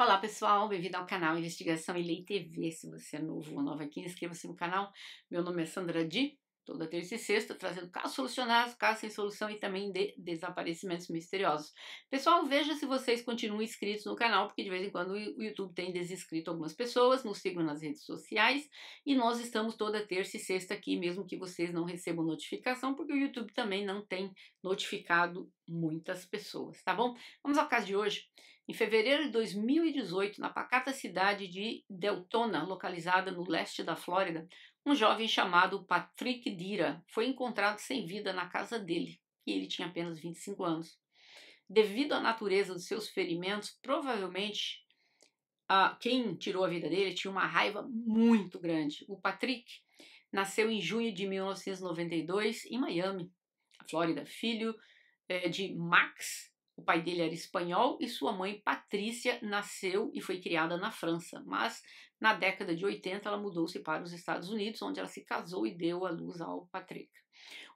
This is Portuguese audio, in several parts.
Olá pessoal, bem-vindo ao canal Investigação e Lei TV. Se você é novo ou nova aqui, inscreva-se no canal. Meu nome é Sandra Di, toda terça e sexta, trazendo casos solucionados, casos sem solução e também de desaparecimentos misteriosos. Pessoal, veja se vocês continuam inscritos no canal, porque de vez em quando o YouTube tem desinscrito algumas pessoas, nos sigam nas redes sociais e nós estamos toda terça e sexta aqui, mesmo que vocês não recebam notificação, porque o YouTube também não tem notificado muitas pessoas, tá bom? Vamos ao caso de hoje. Em fevereiro de 2018, na pacata cidade de Deltona, localizada no leste da Flórida, um jovem chamado Patrick Dira foi encontrado sem vida na casa dele, e ele tinha apenas 25 anos. Devido à natureza dos seus ferimentos, provavelmente ah, quem tirou a vida dele tinha uma raiva muito grande. O Patrick nasceu em junho de 1992 em Miami, Flórida, filho eh, de Max o pai dele era espanhol e sua mãe, Patrícia, nasceu e foi criada na França, mas na década de 80 ela mudou-se para os Estados Unidos, onde ela se casou e deu à luz ao Patrick.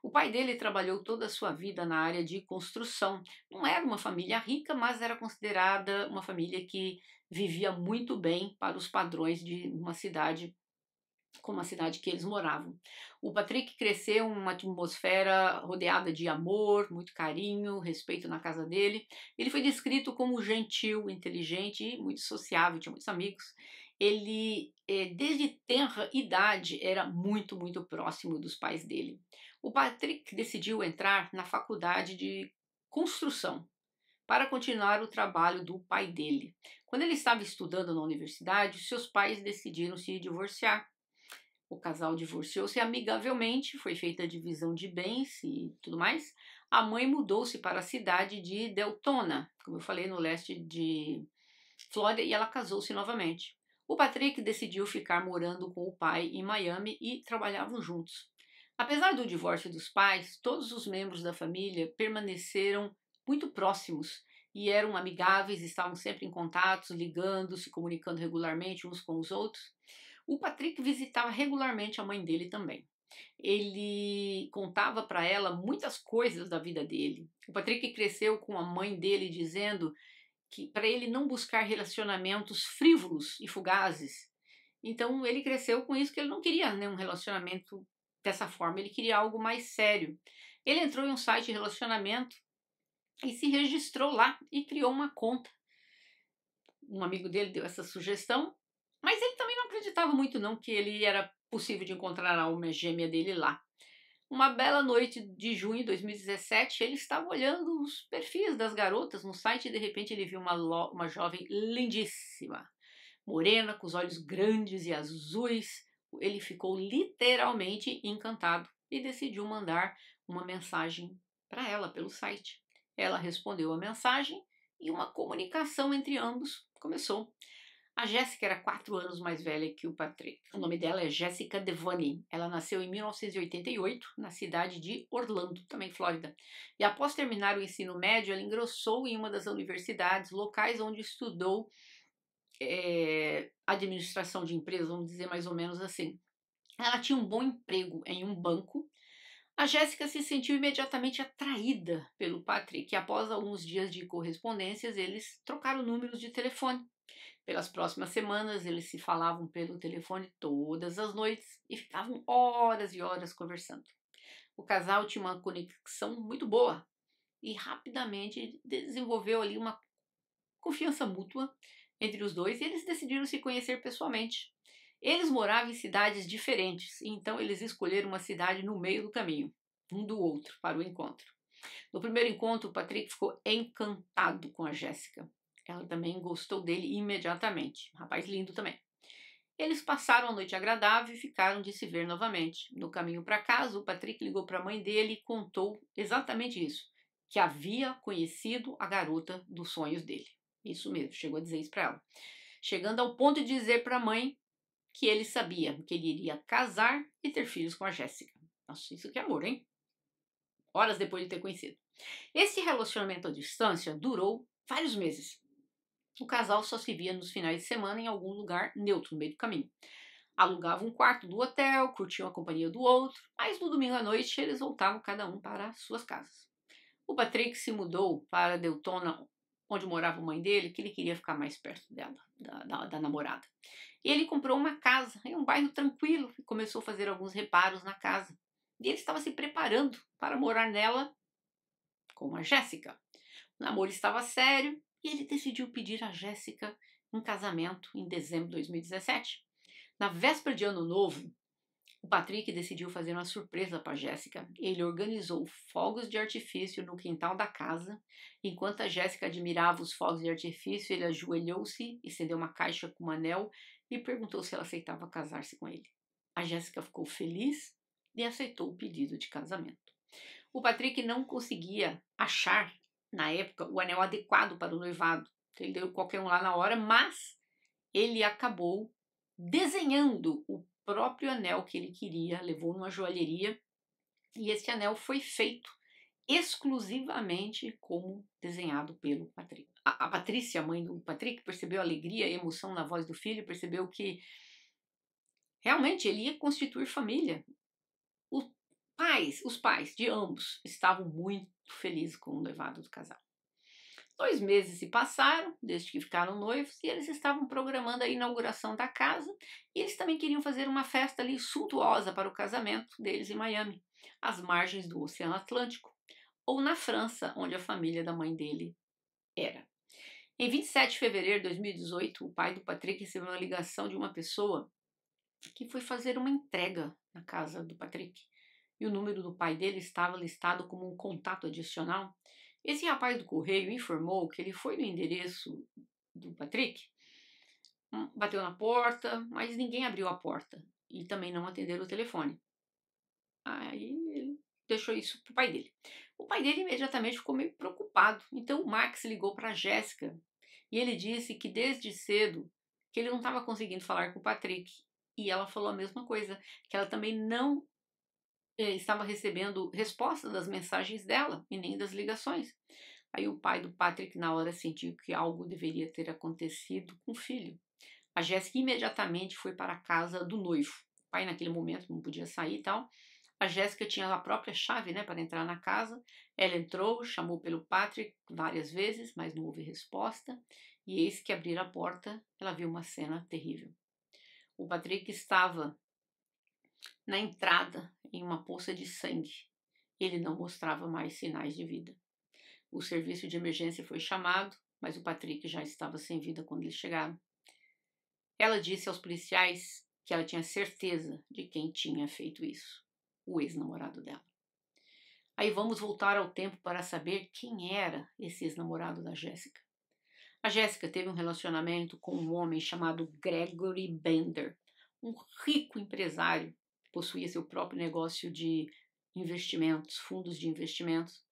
O pai dele trabalhou toda a sua vida na área de construção. Não era uma família rica, mas era considerada uma família que vivia muito bem para os padrões de uma cidade como a cidade que eles moravam. O Patrick cresceu em uma atmosfera rodeada de amor, muito carinho, respeito na casa dele. Ele foi descrito como gentil, inteligente e muito sociável, tinha muitos amigos. Ele, eh, desde tenra idade, era muito, muito próximo dos pais dele. O Patrick decidiu entrar na faculdade de construção para continuar o trabalho do pai dele. Quando ele estava estudando na universidade, seus pais decidiram se divorciar o casal divorciou-se amigavelmente, foi feita a divisão de bens e tudo mais. A mãe mudou-se para a cidade de Deltona, como eu falei, no leste de Flórida, e ela casou-se novamente. O Patrick decidiu ficar morando com o pai em Miami e trabalhavam juntos. Apesar do divórcio dos pais, todos os membros da família permaneceram muito próximos e eram amigáveis, estavam sempre em contato, ligando, se comunicando regularmente uns com os outros. O Patrick visitava regularmente a mãe dele também. Ele contava para ela muitas coisas da vida dele. O Patrick cresceu com a mãe dele dizendo que para ele não buscar relacionamentos frívolos e fugazes. Então ele cresceu com isso que ele não queria nenhum né, relacionamento dessa forma, ele queria algo mais sério. Ele entrou em um site de relacionamento e se registrou lá e criou uma conta. Um amigo dele deu essa sugestão, mas ele acreditava muito não que ele era possível de encontrar a alma gêmea dele lá. Uma bela noite de junho de 2017, ele estava olhando os perfis das garotas no site e de repente ele viu uma, uma jovem lindíssima, morena, com os olhos grandes e azuis. Ele ficou literalmente encantado e decidiu mandar uma mensagem para ela pelo site. Ela respondeu a mensagem e uma comunicação entre ambos começou. A Jéssica era quatro anos mais velha que o Patrick. O nome dela é Jéssica Devani. Ela nasceu em 1988 na cidade de Orlando, também Flórida. E após terminar o ensino médio, ela ingressou em uma das universidades locais onde estudou é, administração de empresas, vamos dizer mais ou menos assim. Ela tinha um bom emprego em um banco. A Jéssica se sentiu imediatamente atraída pelo Patrick e após alguns dias de correspondências, eles trocaram números de telefone. Pelas próximas semanas, eles se falavam pelo telefone todas as noites e ficavam horas e horas conversando. O casal tinha uma conexão muito boa e rapidamente desenvolveu ali uma confiança mútua entre os dois e eles decidiram se conhecer pessoalmente. Eles moravam em cidades diferentes, então eles escolheram uma cidade no meio do caminho, um do outro, para o encontro. No primeiro encontro, o Patrick ficou encantado com a Jéssica. Ela também gostou dele imediatamente. Rapaz lindo também. Eles passaram a noite agradável e ficaram de se ver novamente. No caminho para casa, o Patrick ligou para a mãe dele e contou exatamente isso: que havia conhecido a garota dos sonhos dele. Isso mesmo, chegou a dizer isso para ela. Chegando ao ponto de dizer para a mãe que ele sabia que ele iria casar e ter filhos com a Jéssica. Nossa, isso que é amor, hein? Horas depois de ter conhecido. Esse relacionamento à distância durou vários meses. O casal só se via nos finais de semana em algum lugar neutro, no meio do caminho. Alugavam um quarto do hotel, curtiam a companhia do outro, mas no domingo à noite eles voltavam cada um para suas casas. O Patrick se mudou para Deltona, onde morava a mãe dele, que ele queria ficar mais perto dela, da, da, da namorada. E ele comprou uma casa em um bairro tranquilo e começou a fazer alguns reparos na casa. E ele estava se preparando para morar nela com a Jéssica. O namoro estava sério e ele decidiu pedir a Jéssica em casamento em dezembro de 2017. Na véspera de Ano Novo, o Patrick decidiu fazer uma surpresa para Jéssica. Ele organizou fogos de artifício no quintal da casa. Enquanto a Jéssica admirava os fogos de artifício, ele ajoelhou-se, estendeu uma caixa com um anel e perguntou se ela aceitava casar-se com ele. A Jéssica ficou feliz e aceitou o pedido de casamento. O Patrick não conseguia achar na época, o anel adequado para o noivado. Então, ele deu qualquer um lá na hora, mas ele acabou desenhando o próprio anel que ele queria, levou numa joalheria e esse anel foi feito exclusivamente como desenhado pelo Patrick. A, Patrícia, a mãe do Patrick, percebeu a alegria e emoção na voz do filho, percebeu que realmente ele ia constituir família. Pais, os pais de ambos estavam muito felizes com o noivado do casal. Dois meses se passaram desde que ficaram noivos e eles estavam programando a inauguração da casa e eles também queriam fazer uma festa ali suntuosa para o casamento deles em Miami, às margens do Oceano Atlântico, ou na França, onde a família da mãe dele era. Em 27 de fevereiro de 2018, o pai do Patrick recebeu uma ligação de uma pessoa que foi fazer uma entrega na casa do Patrick e o número do pai dele estava listado como um contato adicional, esse rapaz do correio informou que ele foi no endereço do Patrick, hum, bateu na porta, mas ninguém abriu a porta e também não atenderam o telefone. Aí ele deixou isso para o pai dele. O pai dele imediatamente ficou meio preocupado, então o Max ligou para a Jéssica e ele disse que desde cedo que ele não estava conseguindo falar com o Patrick e ela falou a mesma coisa, que ela também não eh, estava recebendo resposta das mensagens dela e nem das ligações. Aí o pai do Patrick, na hora, sentiu que algo deveria ter acontecido com o filho. A Jéssica imediatamente foi para a casa do noivo. O pai, naquele momento, não podia sair e tal. A Jéssica tinha a própria chave né, para entrar na casa. Ela entrou, chamou pelo Patrick várias vezes, mas não houve resposta. E eis que abrir a porta, ela viu uma cena terrível. O Patrick estava na entrada em uma poça de sangue. Ele não mostrava mais sinais de vida. O serviço de emergência foi chamado, mas o Patrick já estava sem vida quando eles chegaram. Ela disse aos policiais que ela tinha certeza de quem tinha feito isso: o ex-namorado dela. Aí vamos voltar ao tempo para saber quem era esse ex-namorado da Jéssica. A Jéssica teve um relacionamento com um homem chamado Gregory Bender, um rico empresário possuía seu próprio negócio de investimentos, fundos de investimentos.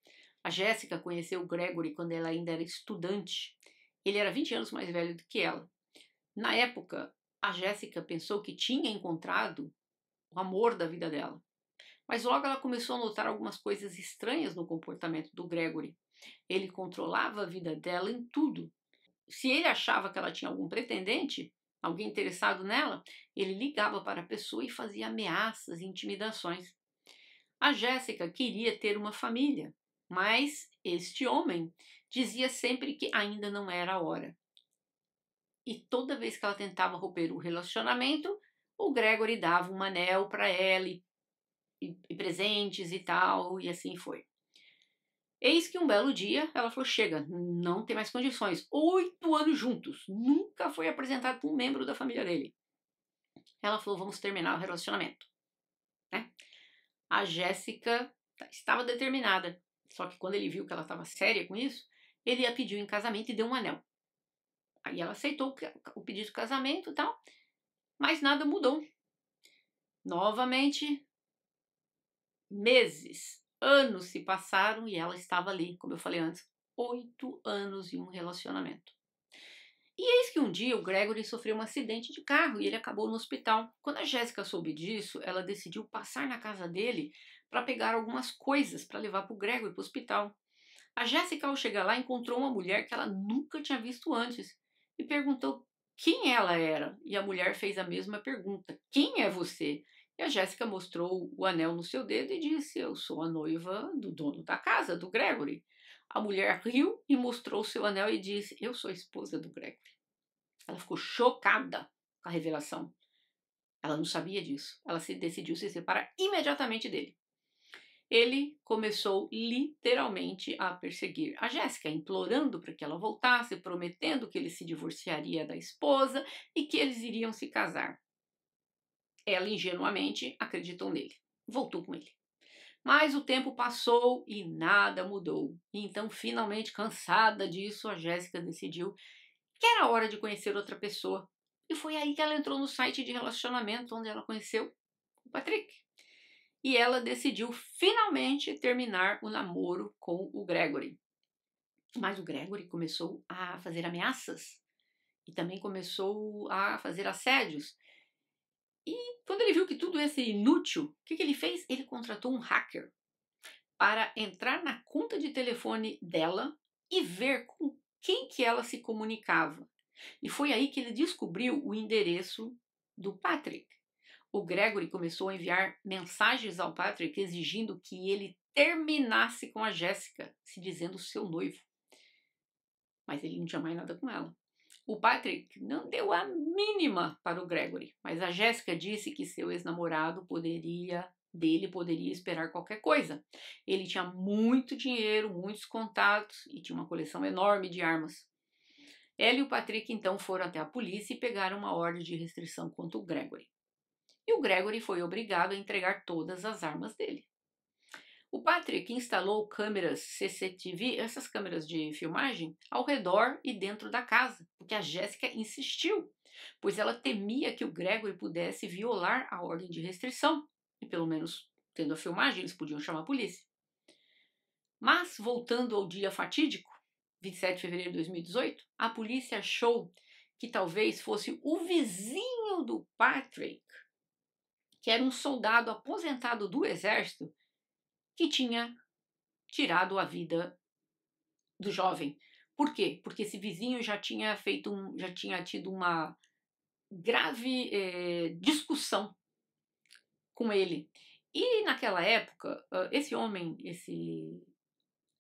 A Jéssica conheceu o Gregory quando ela ainda era estudante. Ele era 20 anos mais velho do que ela. Na época, a Jéssica pensou que tinha encontrado o amor da vida dela. Mas logo ela começou a notar algumas coisas estranhas no comportamento do Gregory. Ele controlava a vida dela em tudo. Se ele achava que ela tinha algum pretendente, alguém interessado nela, ele ligava para a pessoa e fazia ameaças e intimidações. A Jéssica queria ter uma família, mas este homem dizia sempre que ainda não era a hora. E toda vez que ela tentava romper o relacionamento, o Gregory dava um anel para ela e, e, e presentes e tal, e assim foi. Eis que um belo dia ela falou: chega, não tem mais condições. Oito anos juntos, nunca foi apresentado para um membro da família dele. Ela falou: vamos terminar o relacionamento. Né? A Jéssica tá, estava determinada, só que quando ele viu que ela estava séria com isso, ele a pediu em casamento e deu um anel. Aí ela aceitou o pedido de casamento e tal, mas nada mudou. Novamente, meses anos se passaram e ela estava ali, como eu falei antes, oito anos em um relacionamento. E eis que um dia o Gregory sofreu um acidente de carro e ele acabou no hospital. Quando a Jéssica soube disso, ela decidiu passar na casa dele para pegar algumas coisas para levar para o Gregory para o hospital. A Jéssica, ao chegar lá, encontrou uma mulher que ela nunca tinha visto antes e perguntou quem ela era. E a mulher fez a mesma pergunta: Quem é você? E a Jéssica mostrou o anel no seu dedo e disse: Eu sou a noiva do dono da casa, do Gregory. A mulher riu e mostrou o seu anel e disse: Eu sou a esposa do Gregory. Ela ficou chocada com a revelação. Ela não sabia disso. Ela se decidiu se separar imediatamente dele. Ele começou literalmente a perseguir a Jéssica, implorando para que ela voltasse, prometendo que ele se divorciaria da esposa e que eles iriam se casar. Ela ingenuamente acreditou nele. Voltou com ele. Mas o tempo passou e nada mudou. E então, finalmente cansada disso, a Jéssica decidiu que era hora de conhecer outra pessoa. E foi aí que ela entrou no site de relacionamento onde ela conheceu o Patrick. E ela decidiu finalmente terminar o namoro com o Gregory. Mas o Gregory começou a fazer ameaças e também começou a fazer assédios e quando ele viu que tudo isso era é inútil, o que, que ele fez? Ele contratou um hacker para entrar na conta de telefone dela e ver com quem que ela se comunicava. E foi aí que ele descobriu o endereço do Patrick. O Gregory começou a enviar mensagens ao Patrick exigindo que ele terminasse com a Jéssica, se dizendo seu noivo. Mas ele não tinha mais nada com ela. O Patrick não deu a mínima para o Gregory, mas a Jéssica disse que seu ex-namorado poderia dele poderia esperar qualquer coisa. Ele tinha muito dinheiro, muitos contatos e tinha uma coleção enorme de armas. Ela e o Patrick então foram até a polícia e pegaram uma ordem de restrição contra o Gregory. E o Gregory foi obrigado a entregar todas as armas dele. O Patrick instalou câmeras CCTV, essas câmeras de filmagem, ao redor e dentro da casa, porque a Jéssica insistiu, pois ela temia que o Gregory pudesse violar a ordem de restrição, e pelo menos tendo a filmagem eles podiam chamar a polícia. Mas, voltando ao dia fatídico, 27 de fevereiro de 2018, a polícia achou que talvez fosse o vizinho do Patrick, que era um soldado aposentado do exército que tinha tirado a vida do jovem. Por quê? Porque esse vizinho já tinha feito um, já tinha tido uma grave eh, discussão com ele. E naquela época, esse homem, esse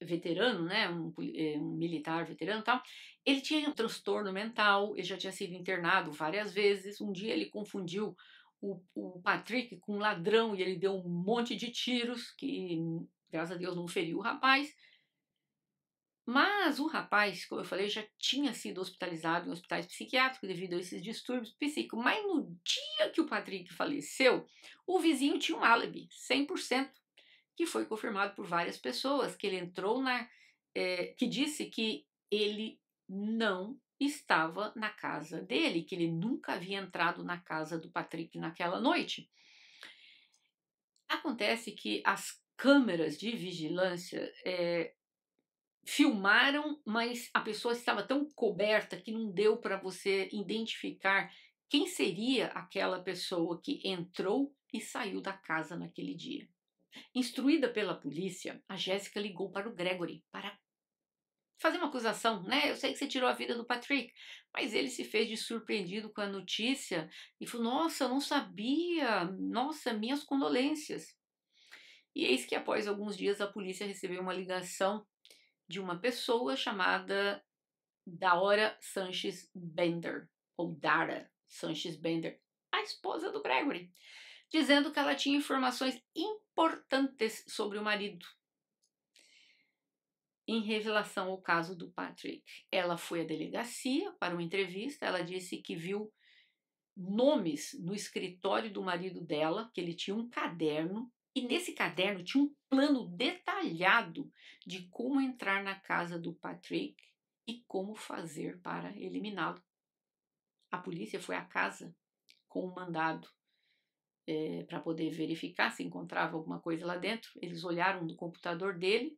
veterano, né, um, eh, um, militar veterano tal, ele tinha um transtorno mental, ele já tinha sido internado várias vezes. Um dia ele confundiu o, o Patrick com um ladrão e ele deu um monte de tiros, que graças a Deus não feriu o rapaz. Mas o rapaz, como eu falei, já tinha sido hospitalizado em hospitais psiquiátricos devido a esses distúrbios psíquicos. Mas no dia que o Patrick faleceu, o vizinho tinha um álibi, 100%, que foi confirmado por várias pessoas, que ele entrou na. É, que disse que ele não estava na casa dele, que ele nunca havia entrado na casa do Patrick naquela noite. Acontece que as câmeras de vigilância é, filmaram, mas a pessoa estava tão coberta que não deu para você identificar quem seria aquela pessoa que entrou e saiu da casa naquele dia. Instruída pela polícia, a Jéssica ligou para o Gregory para fazer uma acusação, né? Eu sei que você tirou a vida do Patrick, mas ele se fez de surpreendido com a notícia e falou: Nossa, eu não sabia, nossa, minhas condolências. E eis que após alguns dias a polícia recebeu uma ligação de uma pessoa chamada Daora Sanches Bender, ou Dara Sanches Bender, a esposa do Gregory, dizendo que ela tinha informações importantes sobre o marido em revelação ao caso do Patrick. Ela foi à delegacia para uma entrevista, ela disse que viu nomes no escritório do marido dela, que ele tinha um caderno, e nesse caderno tinha um plano detalhado de como entrar na casa do Patrick e como fazer para eliminá-lo. A polícia foi à casa com um mandado é, para poder verificar se encontrava alguma coisa lá dentro. Eles olharam no computador dele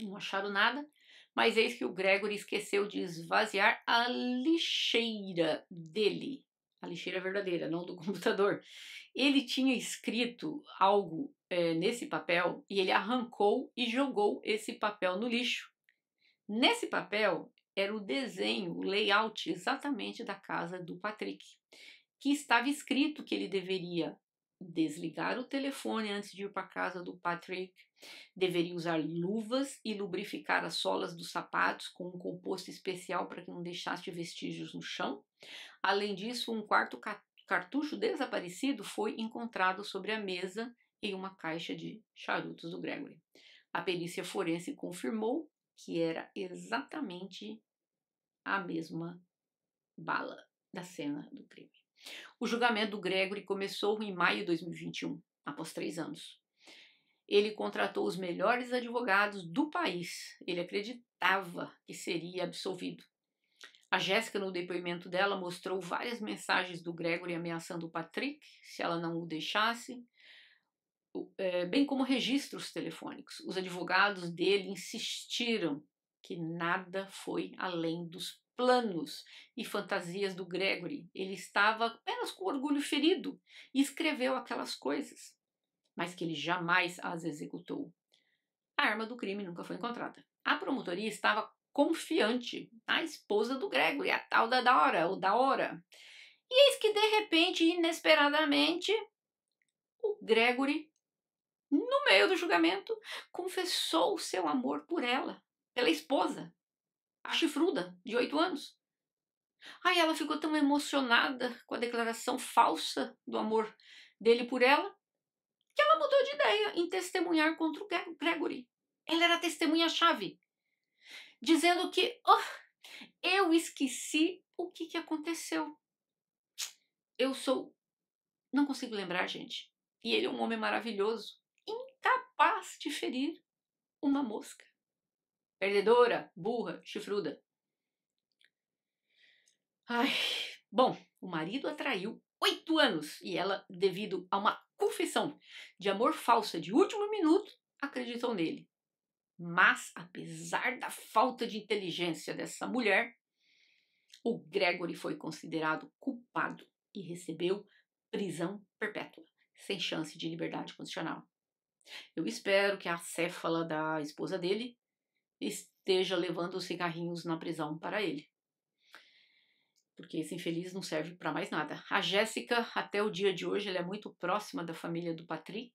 não acharam nada, mas eis que o Gregory esqueceu de esvaziar a lixeira dele. A lixeira verdadeira, não do computador. Ele tinha escrito algo é, nesse papel e ele arrancou e jogou esse papel no lixo. Nesse papel era o desenho, o layout exatamente da casa do Patrick, que estava escrito que ele deveria desligar o telefone antes de ir para casa do Patrick, deveria usar luvas e lubrificar as solas dos sapatos com um composto especial para que não deixasse vestígios no chão. Além disso, um quarto cartucho desaparecido foi encontrado sobre a mesa em uma caixa de charutos do Gregory. A perícia forense confirmou que era exatamente a mesma bala da cena do crime. O julgamento do Gregory começou em maio de 2021, após três anos. Ele contratou os melhores advogados do país. Ele acreditava que seria absolvido. A Jéssica, no depoimento dela, mostrou várias mensagens do Gregory ameaçando o Patrick se ela não o deixasse, é, bem como registros telefônicos. Os advogados dele insistiram que nada foi além dos planos e fantasias do Gregory. Ele estava apenas com orgulho ferido e escreveu aquelas coisas, mas que ele jamais as executou. A arma do crime nunca foi encontrada. A promotoria estava confiante na esposa do Gregory, a tal da Daora, ou Daora. E eis que de repente, inesperadamente, o Gregory, no meio do julgamento, confessou o seu amor por ela, pela esposa, a chifruda, de oito anos. Ai, ela ficou tão emocionada com a declaração falsa do amor dele por ela que ela mudou de ideia em testemunhar contra o Gregory. Ela era testemunha-chave, dizendo que oh, eu esqueci o que, que aconteceu. Eu sou. Não consigo lembrar, gente. E ele é um homem maravilhoso, incapaz de ferir uma mosca. Perdedora, burra, chifruda. Ai, bom, o marido atraiu oito anos e ela, devido a uma confissão de amor falsa de último minuto, acreditou nele. Mas, apesar da falta de inteligência dessa mulher, o Gregory foi considerado culpado e recebeu prisão perpétua, sem chance de liberdade condicional. Eu espero que a céfala da esposa dele esteja levando os cigarrinhos na prisão para ele. Porque esse infeliz não serve para mais nada. A Jéssica, até o dia de hoje, ela é muito próxima da família do Patrick.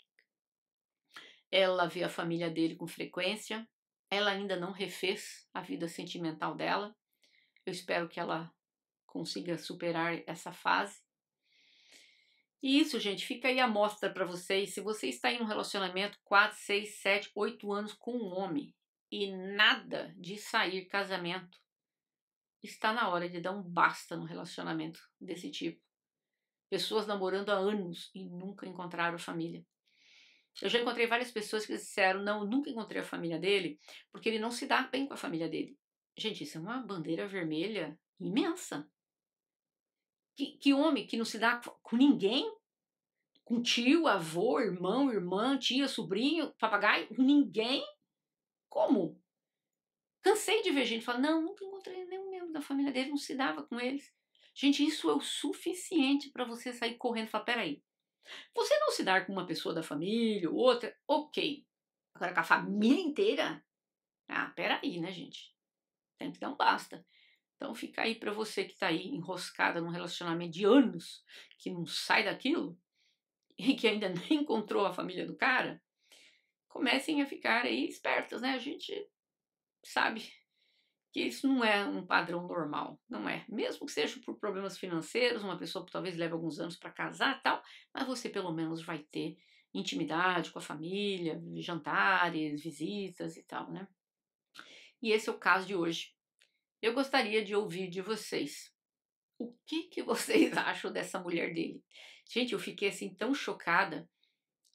Ela vê a família dele com frequência. Ela ainda não refez a vida sentimental dela. Eu espero que ela consiga superar essa fase. E isso, gente, fica aí a mostra para vocês. Se você está em um relacionamento 4, 6, 7, 8 anos com um homem e nada de sair casamento. Está na hora de dar um basta no relacionamento desse tipo. Pessoas namorando há anos e nunca encontraram família. Eu já encontrei várias pessoas que disseram: não, nunca encontrei a família dele, porque ele não se dá bem com a família dele. Gente, isso é uma bandeira vermelha imensa. Que, que homem que não se dá com ninguém? Com tio, avô, irmão, irmã, tia, sobrinho, papagaio? Com ninguém? Como? Cansei de ver gente falar, não, nunca encontrei nenhum membro da família dele, não se dava com eles. Gente, isso é o suficiente para você sair correndo e falar, peraí, você não se dar com uma pessoa da família ou outra, ok. Agora com a família inteira? Ah, peraí, né, gente? Tem que dar um basta. Então fica aí para você que tá aí enroscada num relacionamento de anos, que não sai daquilo, e que ainda nem encontrou a família do cara, comecem a ficar aí espertas, né? A gente sabe que isso não é um padrão normal, não é. Mesmo que seja por problemas financeiros, uma pessoa talvez leve alguns anos para casar tal, mas você pelo menos vai ter intimidade com a família, jantares, visitas e tal, né? E esse é o caso de hoje. Eu gostaria de ouvir de vocês. O que, que vocês acham dessa mulher dele? Gente, eu fiquei assim tão chocada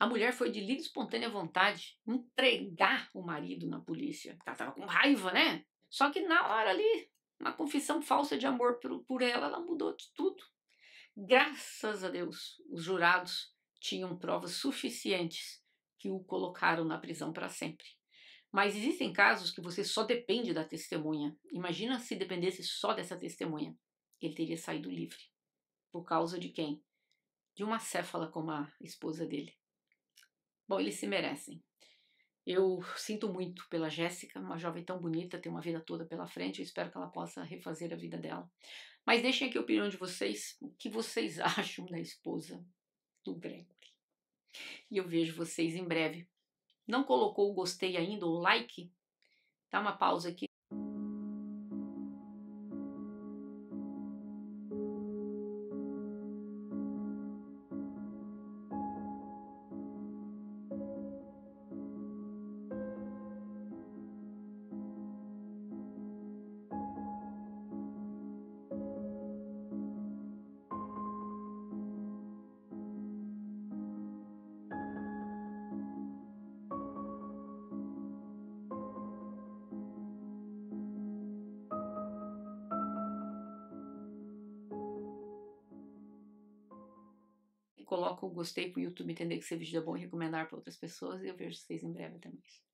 a mulher foi de livre espontânea vontade entregar o marido na polícia. Ela estava com raiva, né? Só que na hora ali, uma confissão falsa de amor por, por ela, ela mudou de tudo. Graças a Deus, os jurados tinham provas suficientes que o colocaram na prisão para sempre. Mas existem casos que você só depende da testemunha. Imagina se dependesse só dessa testemunha. Ele teria saído livre. Por causa de quem? De uma céfala como a esposa dele. Bom, eles se merecem. Eu sinto muito pela Jéssica, uma jovem tão bonita, tem uma vida toda pela frente, eu espero que ela possa refazer a vida dela. Mas deixem aqui a opinião de vocês, o que vocês acham da esposa do Gregory. E eu vejo vocês em breve. Não colocou o gostei ainda ou like? Dá uma pausa aqui coloco o gostei para o YouTube entender que esse vídeo é bom e recomendar para outras pessoas. E eu vejo vocês em breve até mais.